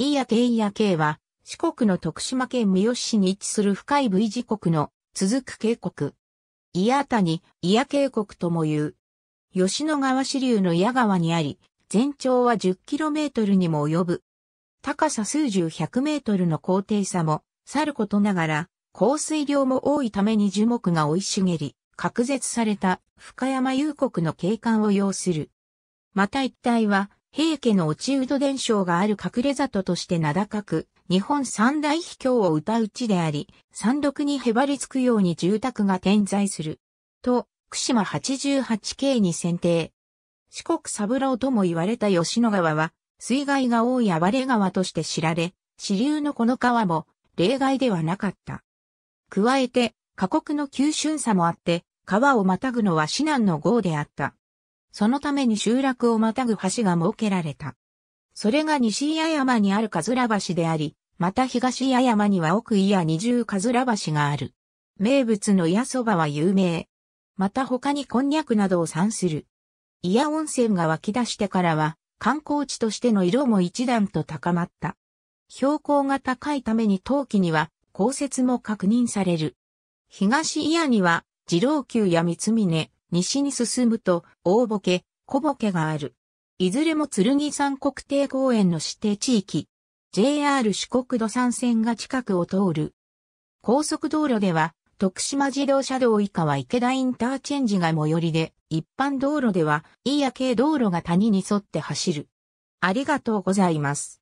飯ケイ飯ケイは、四国の徳島県三好市に位置する深い V 字国の続く渓谷。伊谷谷、伊谷渓谷とも言う。吉野川支流の伊谷川にあり、全長は 10km にも及ぶ。高さ数十百メートルの高低差も、さることながら、降水量も多いために樹木が生い茂り、隔絶された深山幽谷の景観を要する。また一帯は、平家の落人伝承がある隠れ里として名高く、日本三大秘境を歌う地であり、山麓にへばりつくように住宅が点在する。と、串間88景に選定。四国三郎とも言われた吉野川は、水害が多い暴れ川として知られ、支流のこの川も例外ではなかった。加えて、過酷の急峻さもあって、川をまたぐのは至難の豪であった。そのために集落をまたぐ橋が設けられた。それが西八山にあるかずら橋であり、また東八山には奥伊谷二重かずら橋がある。名物の矢そばは有名。また他にこんにゃくなどを産する。伊谷温泉が湧き出してからは、観光地としての色も一段と高まった。標高が高いために陶器には降雪も確認される。東伊谷には、二郎宮や三峰、西に進むと、大ボケ、小ボケがある。いずれも剣山国定公園の指定地域。JR 四国土山線が近くを通る。高速道路では、徳島自動車道以下は池田インターチェンジが最寄りで、一般道路では、い夜系道路が谷に沿って走る。ありがとうございます。